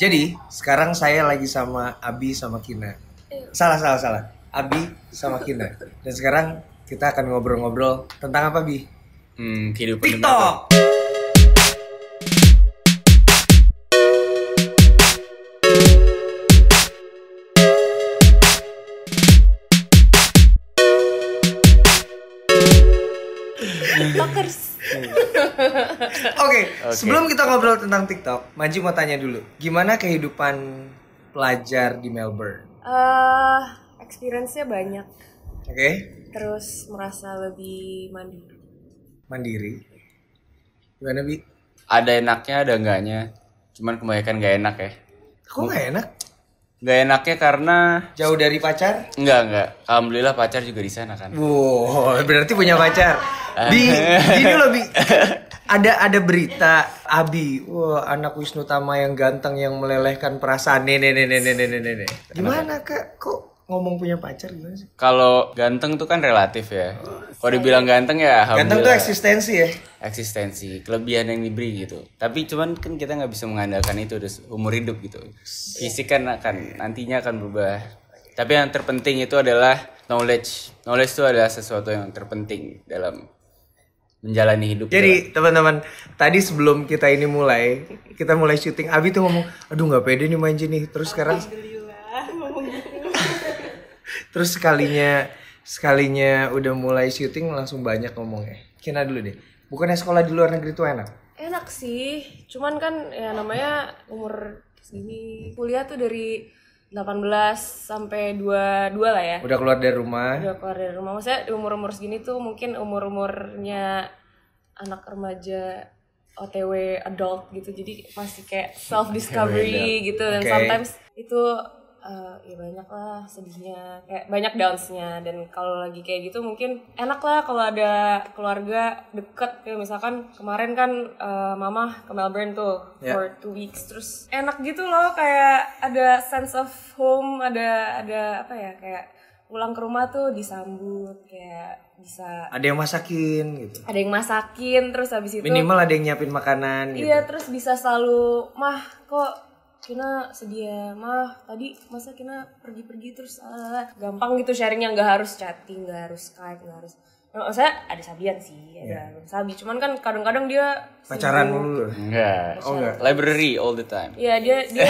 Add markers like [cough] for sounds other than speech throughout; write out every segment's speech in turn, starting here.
Jadi sekarang saya lagi sama Abi sama Kina. Iya. Salah salah salah. Abi sama Kina. Dan sekarang kita akan ngobrol-ngobrol tentang apa Bi? Hmm, kehidupan TikTok. Apa? Oke, okay, sebelum kita ngobrol tentang TikTok, Manji mau tanya dulu, gimana kehidupan pelajar di Melbourne? Uh, experience-nya banyak. Oke. Okay. Terus merasa lebih mandiri. Mandiri. Gimana bi? Ada enaknya, ada enggaknya. Cuman kebanyakan gak enak ya. Kok gak enak? Gak enaknya karena jauh dari pacar? Enggak enggak. Alhamdulillah pacar juga di sana kan. Wow, berarti punya pacar di ini lebih [laughs] ada ada berita Abi, wah anak Wisnu Tama yang ganteng yang melelehkan perasaan nenek nenek nenek nenek nenek. Gimana kak? Kok ngomong punya pacar gimana sih? Kalau ganteng tuh kan relatif ya. Kalau dibilang ganteng ya Ganteng tuh eksistensi ya. Eksistensi, kelebihan yang diberi gitu. Tapi cuman kan kita nggak bisa mengandalkan itu terus umur hidup gitu. Fisik kan akan nantinya akan berubah. Tapi yang terpenting itu adalah knowledge. Knowledge itu adalah sesuatu yang terpenting dalam menjalani hidup. Jadi teman-teman, tadi sebelum kita ini mulai, kita mulai syuting, Abi tuh ngomong, aduh nggak pede nih main jenis. Terus sekarang, [laughs] terus sekalinya sekalinya udah mulai syuting langsung banyak ngomongnya. kena dulu deh. Bukannya sekolah di luar negeri itu enak? Enak sih, cuman kan ya namanya umur segini kuliah tuh dari 18 sampai 22 lah ya. Udah keluar dari rumah. Udah keluar dari rumah. Maksudnya umur-umur segini tuh mungkin umur-umurnya anak remaja OTW adult gitu. Jadi masih kayak self discovery iya, iya. gitu dan okay. sometimes itu uh, ya banyak lah sedihnya kayak banyak downsnya dan kalau lagi kayak gitu mungkin enak lah kalau ada keluarga deket kayak misalkan kemarin kan uh, mama ke Melbourne tuh yeah. for two weeks terus enak gitu loh kayak ada sense of home ada ada apa ya kayak pulang ke rumah tuh disambut kayak bisa ada yang masakin gitu ada yang masakin terus habis itu minimal ada yang nyiapin makanan iya, gitu. iya terus bisa selalu mah kok Kina sedia ya. mah tadi masa Kina pergi-pergi terus uh, gampang gitu sharingnya nggak harus chatting nggak harus skype nggak harus nah, saya ada Sabian sih ada yeah. Sabi cuman kan kadang-kadang dia pacaran mulu enggak oh enggak library all the time Iya dia dia,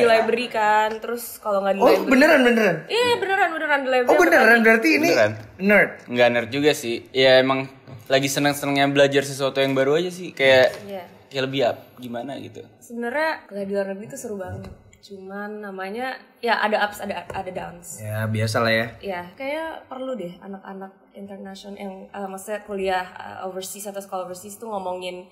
di library kan terus kalau nggak di oh library, beneran beneran iya beneran beneran di library oh beneran berarti ini beneran. nerd nggak nerd juga sih ya emang lagi seneng-senengnya belajar sesuatu yang baru aja sih kayak yeah ya lebih up gimana gitu sebenarnya kuliah di luar negeri itu seru banget cuman namanya ya ada ups ada ada downs ya biasa lah ya ya kayak perlu deh anak-anak internasional yang uh, maksudnya kuliah uh, overseas atau sekolah overseas tuh ngomongin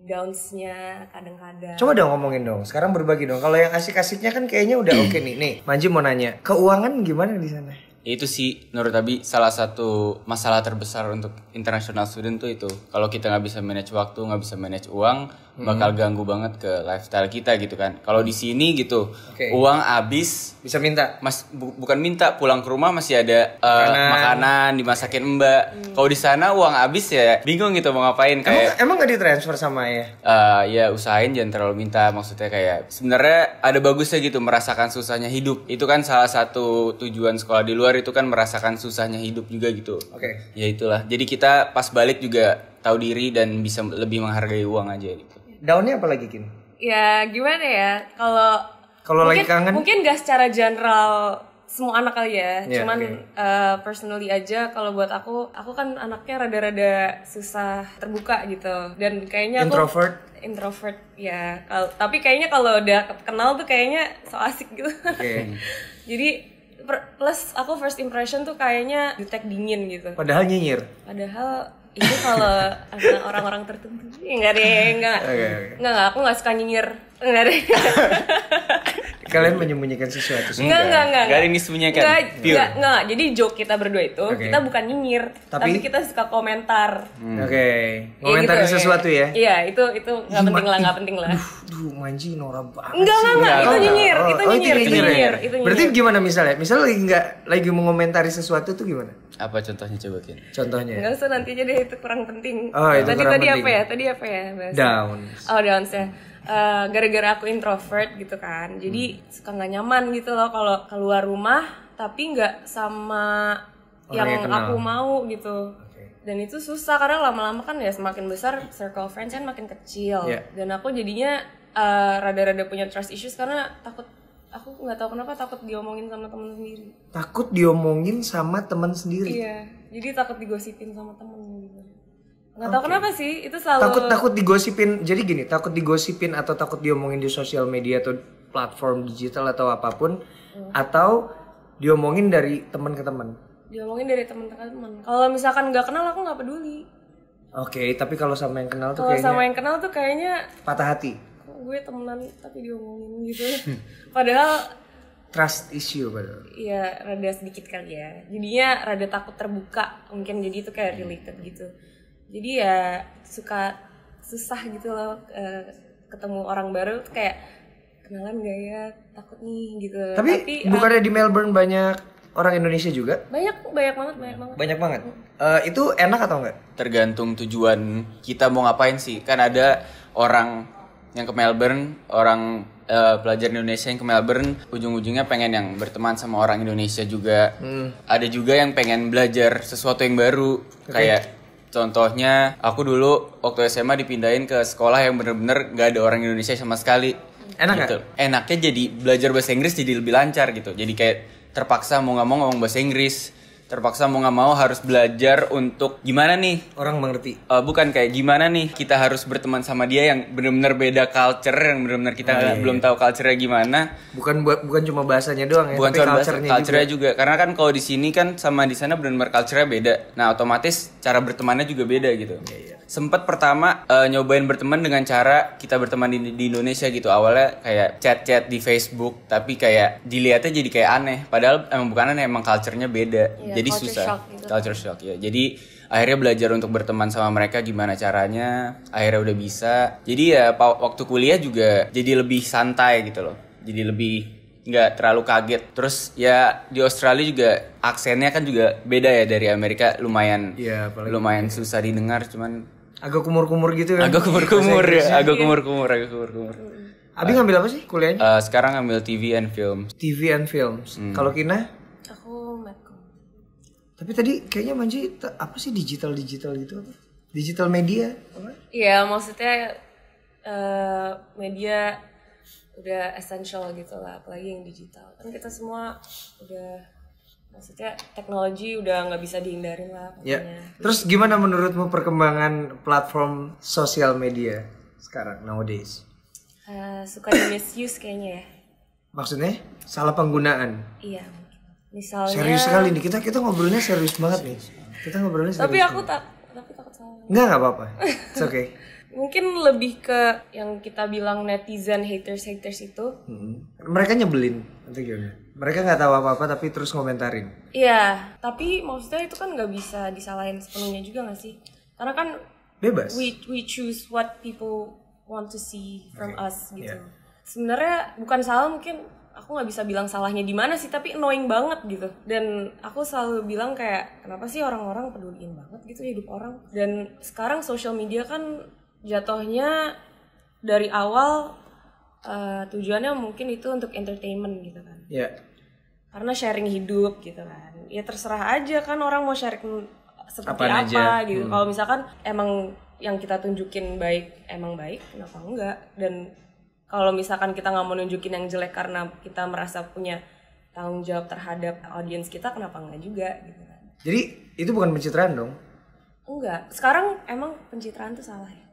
downs-nya kadang-kadang. Coba dong ngomongin dong. Sekarang berbagi dong. Kalau yang asik-asiknya kan kayaknya udah [clears throat] oke okay nih. Nih, Manji mau nanya, keuangan gimana di sana? itu sih menurut Abi salah satu masalah terbesar untuk international student tuh itu kalau kita nggak bisa manage waktu nggak bisa manage uang hmm. bakal ganggu banget ke lifestyle kita gitu kan kalau di sini gitu okay. uang habis bisa minta mas bu, bukan minta pulang ke rumah masih ada uh, makanan. makanan dimasakin mbak hmm. kalau di sana uang habis ya bingung gitu mau ngapain kayak emang, nggak gak ditransfer sama ya uh, ya usahain jangan terlalu minta maksudnya kayak sebenarnya ada bagusnya gitu merasakan susahnya hidup itu kan salah satu tujuan sekolah di luar luar itu kan merasakan susahnya hidup juga gitu. Oke. Okay. Ya itulah. Jadi kita pas balik juga tahu diri dan bisa lebih menghargai uang aja gitu. Daunnya apa lagi Kin? Ya gimana ya kalau kalau lagi kangen mungkin gak secara general semua anak kali ya. Yeah, Cuman okay. uh, eh, personally aja kalau buat aku, aku kan anaknya rada-rada susah terbuka gitu. Dan kayaknya introvert. aku introvert introvert ya. Kalo, tapi kayaknya kalau udah kenal tuh kayaknya so asik gitu. Okay. [laughs] Jadi plus aku first impression tuh kayaknya detect dingin gitu. Padahal nyinyir. Padahal itu kalau [laughs] orang-orang tertentu enggak deh enggak okay, okay. enggak aku nggak suka nyinyir enggak deh [laughs] Kalian menyembunyikan sesuatu sih Enggak, enggak, enggak. Enggak ada yang disembunyikan. Nggak, nggak, enggak. Jadi joke kita berdua itu, okay. kita bukan nyinyir, tapi, tapi kita suka komentar. Hmm. Oke. Okay. Iya komentar gitu, iya. sesuatu ya. Iya, itu itu nggak penting lah, nggak penting lah. Duh, manji Nora banget. nggak, enggak, enggak. Oh, oh, itu nyinyir, itu ya? nyinyir, itu nyinyir. Berarti gimana misalnya? Misalnya lagi enggak lagi mengomentari sesuatu tuh gimana? apa contohnya coba Kin? Contohnya. Enggak usah nantinya deh itu kurang penting. Oh, itu tadi kurang tadi penting. apa ya? Tadi apa ya? Bahasa. down Oh, down ya. Eh, gara-gara aku introvert gitu kan. Jadi hmm. suka nggak nyaman gitu loh kalau keluar rumah tapi nggak sama yang, yang aku mau gitu. Dan itu susah karena lama-lama kan ya semakin besar circle friends kan makin kecil. Yeah. Dan aku jadinya rada eh, rada-rada punya trust issues karena takut aku nggak tahu kenapa takut diomongin sama teman sendiri takut diomongin sama teman sendiri iya jadi takut digosipin sama temen gitu. nggak okay. tahu kenapa sih itu selalu takut takut digosipin jadi gini takut digosipin atau takut diomongin di sosial media atau platform digital atau apapun hmm. atau diomongin dari teman ke teman diomongin dari teman ke teman kalau misalkan nggak kenal aku nggak peduli Oke, okay, tapi kalau sama yang kenal tuh kalo kayaknya sama yang kenal tuh kayaknya patah hati gue temenan tapi diomongin gitu [laughs] padahal trust issue padahal iya rada sedikit kali ya jadinya rada takut terbuka mungkin jadi itu kayak related gitu jadi ya suka susah gitu loh uh, ketemu orang baru tuh kayak kenalan gak ya takut nih gitu tapi, tapi ah, bukannya uh, di Melbourne banyak orang Indonesia juga banyak banyak banget banyak banget banyak banget uh, itu enak atau enggak tergantung tujuan kita mau ngapain sih kan ada orang yang ke Melbourne orang uh, pelajar Indonesia yang ke Melbourne ujung-ujungnya pengen yang berteman sama orang Indonesia juga hmm. ada juga yang pengen belajar sesuatu yang baru okay. kayak contohnya aku dulu waktu SMA dipindahin ke sekolah yang bener-bener gak ada orang Indonesia sama sekali enak gitu. Gak? enaknya jadi belajar bahasa Inggris jadi lebih lancar gitu jadi kayak terpaksa mau nggak mau ngomong bahasa Inggris terpaksa mau nggak mau harus belajar untuk gimana nih orang mengerti uh, eh, bukan kayak gimana nih kita harus berteman sama dia yang benar-benar beda culture yang benar-benar kita oh, iya, iya. belum iya. tahu culture-nya gimana bukan buat bukan cuma bahasanya doang ya bukan tapi cuma culture-nya, culture-nya juga. juga karena kan kalau di sini kan sama di sana benar-benar culture-nya beda nah otomatis cara bertemannya juga beda gitu iya, iya. sempat pertama uh, nyobain berteman dengan cara kita berteman di, di Indonesia gitu awalnya kayak chat-chat di Facebook tapi kayak dilihatnya jadi kayak aneh padahal emang bukan aneh emang culture-nya beda iya jadi culture susah shock gitu. culture shock ya jadi akhirnya belajar untuk berteman sama mereka gimana caranya akhirnya udah bisa jadi ya waktu kuliah juga jadi lebih santai gitu loh jadi lebih nggak terlalu kaget terus ya di Australia juga aksennya kan juga beda ya dari Amerika lumayan ya, lumayan susah didengar cuman agak kumur-kumur gitu kan agak kumur-kumur ya agak kumur-kumur agak kumur-kumur Abi ngambil apa sih kuliahnya? Uh, sekarang ngambil TV and Film. TV and film. Hmm. Kalau Kina? Aku tapi tadi kayaknya Manji apa sih digital digital gitu apa? Digital media apa? Iya maksudnya uh, media udah essential gitu lah apalagi yang digital kan kita semua udah maksudnya teknologi udah nggak bisa dihindarin lah ya. pokoknya. Ya. Terus gimana menurutmu perkembangan platform sosial media sekarang nowadays? Uh, suka di misuse kayaknya ya. Maksudnya salah penggunaan. Iya misalnya serius sekali nih kita kita ngobrolnya serius banget nih kita ngobrolnya serius tapi aku tak tapi takut salah nggak nggak apa-apa oke okay. [laughs] mungkin lebih ke yang kita bilang netizen haters haters itu hmm. mereka nyebelin atau gimana mereka nggak tahu apa-apa tapi terus komentarin iya tapi maksudnya itu kan nggak bisa disalahin sepenuhnya juga nggak sih karena kan bebas we we choose what people want to see from okay. us gitu yeah. sebenarnya bukan salah mungkin aku nggak bisa bilang salahnya di mana sih tapi annoying banget gitu dan aku selalu bilang kayak kenapa sih orang-orang peduliin banget gitu hidup orang dan sekarang social media kan jatuhnya dari awal uh, tujuannya mungkin itu untuk entertainment gitu kan yeah. karena sharing hidup gitu kan ya terserah aja kan orang mau sharing seperti Apaan apa aja. gitu hmm. kalau misalkan emang yang kita tunjukin baik emang baik kenapa enggak dan kalau misalkan kita nggak mau nunjukin yang jelek karena kita merasa punya tanggung jawab terhadap audiens kita kenapa nggak juga gitu kan jadi itu bukan pencitraan dong enggak sekarang emang pencitraan tuh salah ya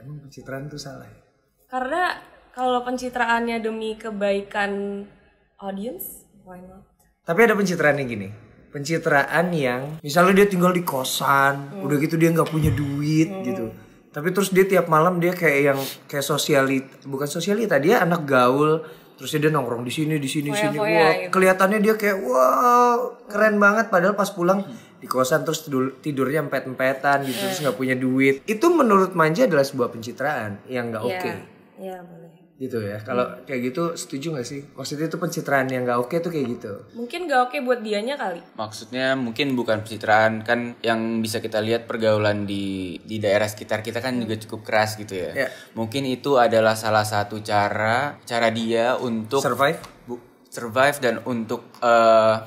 emang pencitraan tuh salah ya karena kalau pencitraannya demi kebaikan audiens why not tapi ada pencitraan yang gini pencitraan yang misalnya dia tinggal di kosan hmm. udah gitu dia nggak punya duit hmm. gitu tapi terus dia tiap malam dia kayak yang kayak sosialita bukan sosialita dia anak gaul terus dia nongkrong di sini di sini sini wah gitu. kelihatannya dia kayak wow keren banget padahal pas pulang hmm. di kosan terus tidur, tidurnya empet empetan gitu yeah. terus nggak punya duit itu menurut manja adalah sebuah pencitraan yang nggak iya. oke okay. Iya, yeah, gitu ya kalau hmm. kayak gitu setuju gak sih maksudnya itu pencitraan yang gak oke tuh kayak gitu mungkin gak oke buat dianya kali maksudnya mungkin bukan pencitraan kan yang bisa kita lihat pergaulan di di daerah sekitar kita kan juga cukup keras gitu ya yeah. mungkin itu adalah salah satu cara cara dia untuk survive bu, survive dan untuk uh,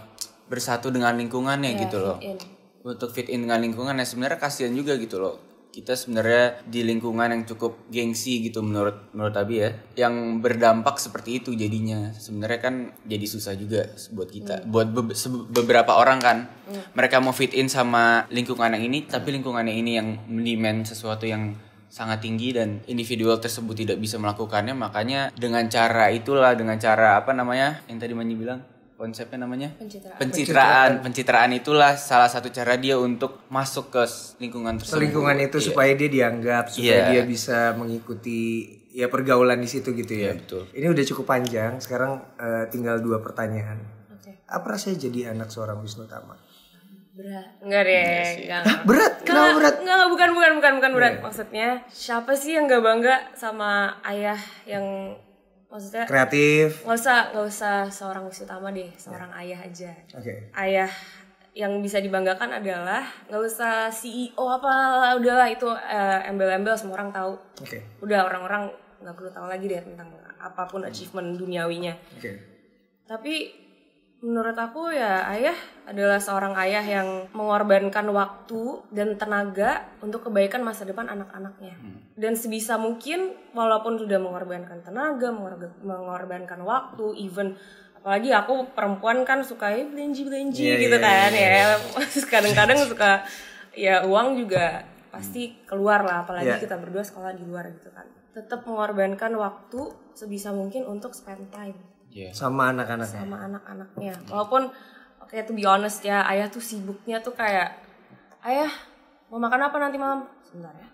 bersatu dengan lingkungannya yeah, gitu loh in. untuk fit in dengan lingkungannya sebenarnya kasihan juga gitu loh kita sebenarnya di lingkungan yang cukup gengsi gitu menurut menurut Abi ya yang berdampak seperti itu jadinya sebenarnya kan jadi susah juga buat kita hmm. buat be beberapa orang kan hmm. mereka mau fit in sama lingkungan yang ini tapi lingkungannya ini yang mendemand sesuatu yang sangat tinggi dan individual tersebut tidak bisa melakukannya makanya dengan cara itulah dengan cara apa namanya yang tadi Manji bilang konsepnya namanya pencitraan. pencitraan pencitraan itulah salah satu cara dia untuk masuk ke lingkungan tersebut lingkungan itu yeah. supaya dia dianggap supaya yeah. dia bisa mengikuti ya pergaulan di situ gitu ya yeah, betul ini udah cukup panjang sekarang uh, tinggal dua pertanyaan okay. apa rasanya jadi anak seorang Wisnu Tama berat enggak deh iya enggak, enggak. berat kenapa berat enggak, enggak bukan bukan bukan bukan berat iya. maksudnya siapa sih yang gak bangga sama ayah yang maksudnya kreatif nggak usah nggak usah seorang Wisnu utama deh seorang yeah. ayah aja okay. ayah yang bisa dibanggakan adalah nggak usah CEO apa udahlah itu uh, embel-embel semua orang tahu okay. udah orang-orang nggak perlu tahu lagi deh tentang apapun hmm. achievement duniawinya okay. tapi Menurut aku ya ayah adalah seorang ayah yang mengorbankan waktu dan tenaga untuk kebaikan masa depan anak-anaknya. Hmm. Dan sebisa mungkin walaupun sudah mengorbankan tenaga, mengorbankan waktu, even apalagi aku perempuan kan suka iya, iya, gitu iya, kan, ya belenji yeah, gitu yeah, kan yeah, ya kadang-kadang [laughs] suka ya uang juga pasti hmm. keluar lah apalagi yeah. kita berdua sekolah di luar gitu kan tetap mengorbankan waktu sebisa mungkin untuk spend time yeah. sama anak-anak sama anak-anaknya walaupun oke okay, to be honest ya ayah tuh sibuknya tuh kayak ayah mau makan apa nanti malam sebentar ya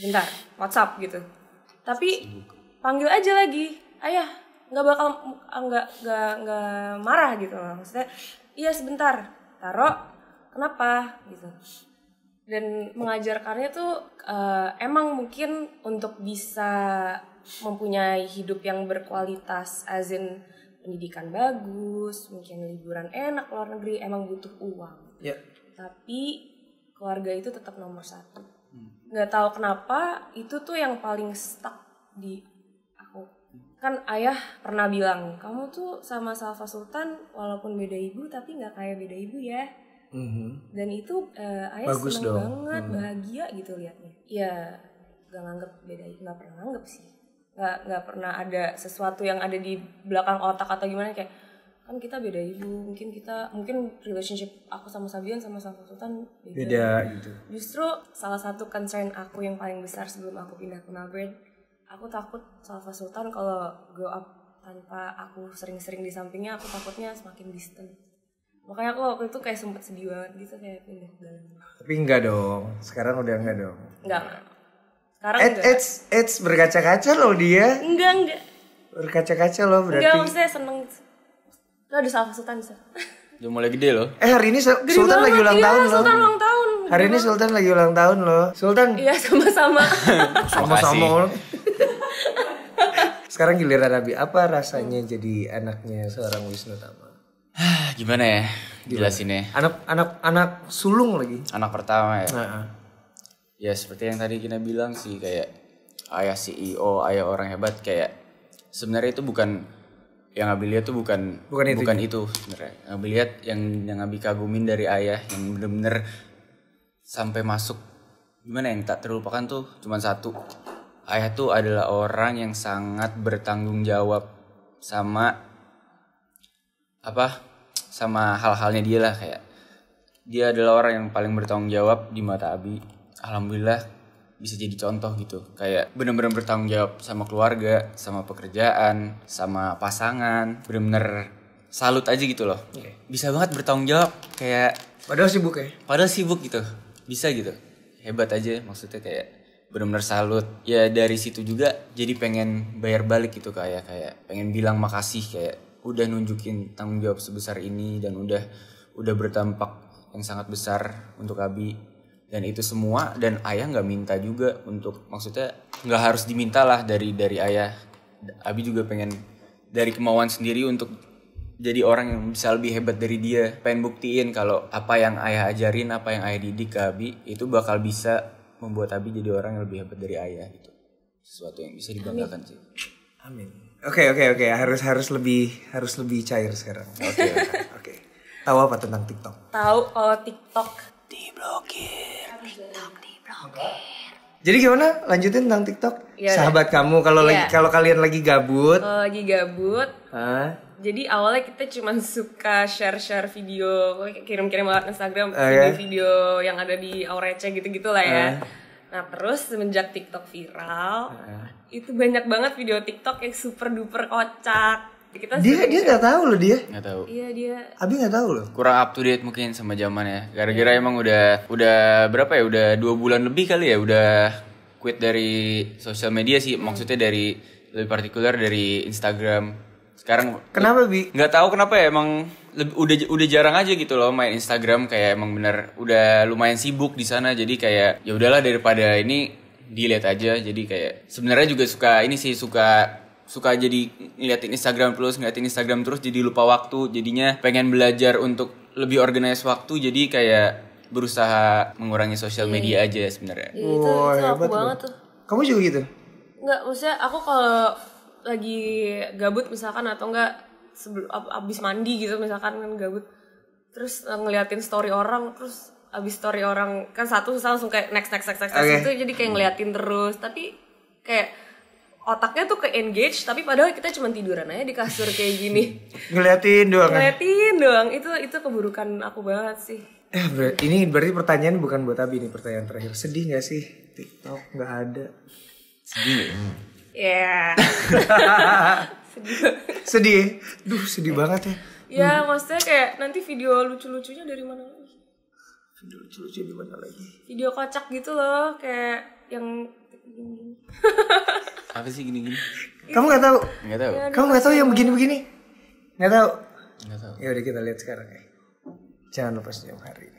sebentar WhatsApp gitu tapi Sibuk. panggil aja lagi ayah nggak bakal ah, nggak nggak nggak marah gitu maksudnya iya sebentar taruh kenapa gitu dan mengajarkannya tuh uh, emang mungkin untuk bisa mempunyai hidup yang berkualitas azin pendidikan bagus mungkin liburan enak luar negeri emang butuh uang yeah. tapi keluarga itu tetap nomor satu hmm. nggak hmm. tahu kenapa itu tuh yang paling stuck di aku kan ayah pernah bilang kamu tuh sama Salva Sultan walaupun beda ibu tapi nggak kayak beda ibu ya mm-hmm. dan itu uh, ayah Bagus seneng dong. banget hmm bahagia gitu liatnya ya nggak nganggep beda ibu, nggak pernah nganggep sih nggak nggak pernah ada sesuatu yang ada di belakang otak atau gimana kayak kan kita beda ibu mungkin kita mungkin relationship aku sama Sabian sama sama Sultan beda, beda gitu justru salah satu concern aku yang paling besar sebelum aku pindah ke Melbourne aku takut Salva Sultan kalau grow up tanpa aku sering-sering di sampingnya aku takutnya semakin distant makanya aku waktu itu kayak sempet sedih banget gitu kayak pindah tapi enggak dong sekarang udah enggak dong enggak sekarang Ed, enggak. Eds, Eds berkaca-kaca loh dia. Enggak, enggak. Berkaca-kaca loh berarti. Enggak, maksudnya seneng. Lo ada salah Sultan bisa. Udah mulai gede loh. Eh hari ini Sultan gede Sultan lagi ulang iya, tahun Sultan loh. Sultan ulang tahun. Hari ini Sultan lagi ulang tahun loh. Sultan. Iya sama-sama. [laughs] sama-sama. [laughs] Sekarang giliran Abi, apa rasanya jadi anaknya seorang Wisnu Tama? Ah, gimana ya? Jelasinnya. Anak anak anak sulung lagi. Anak pertama ya ya seperti yang tadi kita bilang sih kayak ayah CEO ayah orang hebat kayak sebenarnya itu bukan yang Abi lihat tuh bukan bukan itu, bukan ya? itu sebenarnya yang Abi lihat yang yang Abi kagumin dari ayah yang bener-bener sampai masuk gimana ya, yang tak terlupakan tuh cuma satu ayah tuh adalah orang yang sangat bertanggung jawab sama apa sama hal-halnya dia lah kayak dia adalah orang yang paling bertanggung jawab di mata Abi alhamdulillah bisa jadi contoh gitu kayak bener-bener bertanggung jawab sama keluarga sama pekerjaan sama pasangan bener-bener salut aja gitu loh okay. Iya. bisa banget bertanggung jawab kayak padahal sibuk ya padahal sibuk gitu bisa gitu hebat aja maksudnya kayak bener-bener salut ya dari situ juga jadi pengen bayar balik gitu kayak ya. kayak pengen bilang makasih kayak udah nunjukin tanggung jawab sebesar ini dan udah udah bertampak yang sangat besar untuk Abi dan itu semua dan ayah nggak minta juga untuk maksudnya nggak harus dimintalah dari dari ayah abi juga pengen dari kemauan sendiri untuk jadi orang yang bisa lebih hebat dari dia pengen buktiin kalau apa yang ayah ajarin apa yang ayah didik ke abi itu bakal bisa membuat abi jadi orang yang lebih hebat dari ayah itu sesuatu yang bisa dibanggakan sih amin oke oke oke harus harus lebih harus lebih cair sekarang oke [laughs] oke okay. tahu apa tentang tiktok tahu kalau tiktok diblokir TikTok diblokir jadi gimana lanjutin tentang TikTok ya, sahabat ya. kamu kalau ya. lagi iya. kalau kalian lagi gabut Kalo oh, lagi gabut Hah? jadi awalnya kita cuma suka share-share video kirim-kirim lewat Instagram video-video yang ada di Aurece gitu-gitu lah ya. Nah terus semenjak TikTok viral, itu banyak banget video TikTok yang super duper kocak kita dia dia ya? nggak tahu loh dia. Nggak tahu. Iya dia. Abi nggak tahu loh. Kurang up to date mungkin sama zaman ya. Gara-gara iya. emang udah udah berapa ya? Udah dua bulan lebih kali ya. Udah quit dari sosial media sih. Maksudnya dari lebih partikular dari Instagram. Sekarang kenapa bi? Nggak tahu kenapa ya emang lebih, udah udah jarang aja gitu loh main Instagram kayak emang bener udah lumayan sibuk di sana jadi kayak ya udahlah daripada ini dilihat aja jadi kayak sebenarnya juga suka ini sih suka suka jadi ngeliatin Instagram terus ngeliatin Instagram terus jadi lupa waktu jadinya pengen belajar untuk lebih organize waktu jadi kayak berusaha mengurangi sosial media iya. aja sebenarnya. Iya, itu, wow, itu aku banget tuh. Kamu juga gitu? Enggak, maksudnya aku kalau lagi gabut misalkan atau enggak sebelum abis mandi gitu misalkan kan gabut terus eh, ngeliatin story orang terus abis story orang kan satu susah langsung kayak next next next next, okay. next itu jadi kayak ngeliatin terus tapi kayak otaknya tuh ke engage tapi padahal kita cuma tiduran aja di kasur kayak gini [laughs] ngeliatin doang kan? ngeliatin doang itu itu keburukan aku banget sih eh ber ini berarti pertanyaan bukan buat Abi nih pertanyaan terakhir sedih nggak sih TikTok nggak ada sedih ya yeah. [laughs] sedih sedih duh sedih banget ya Ya, hmm. maksudnya kayak nanti video lucu-lucunya dari mana? video lucu-lucu gimana lagi video kocak gitu loh kayak yang apa sih gini-gini kamu nggak tahu nggak tahu kamu nggak tahu yang begini-begini nggak tahu nggak tahu ya udah kita lihat sekarang ya jangan lupa setiap hari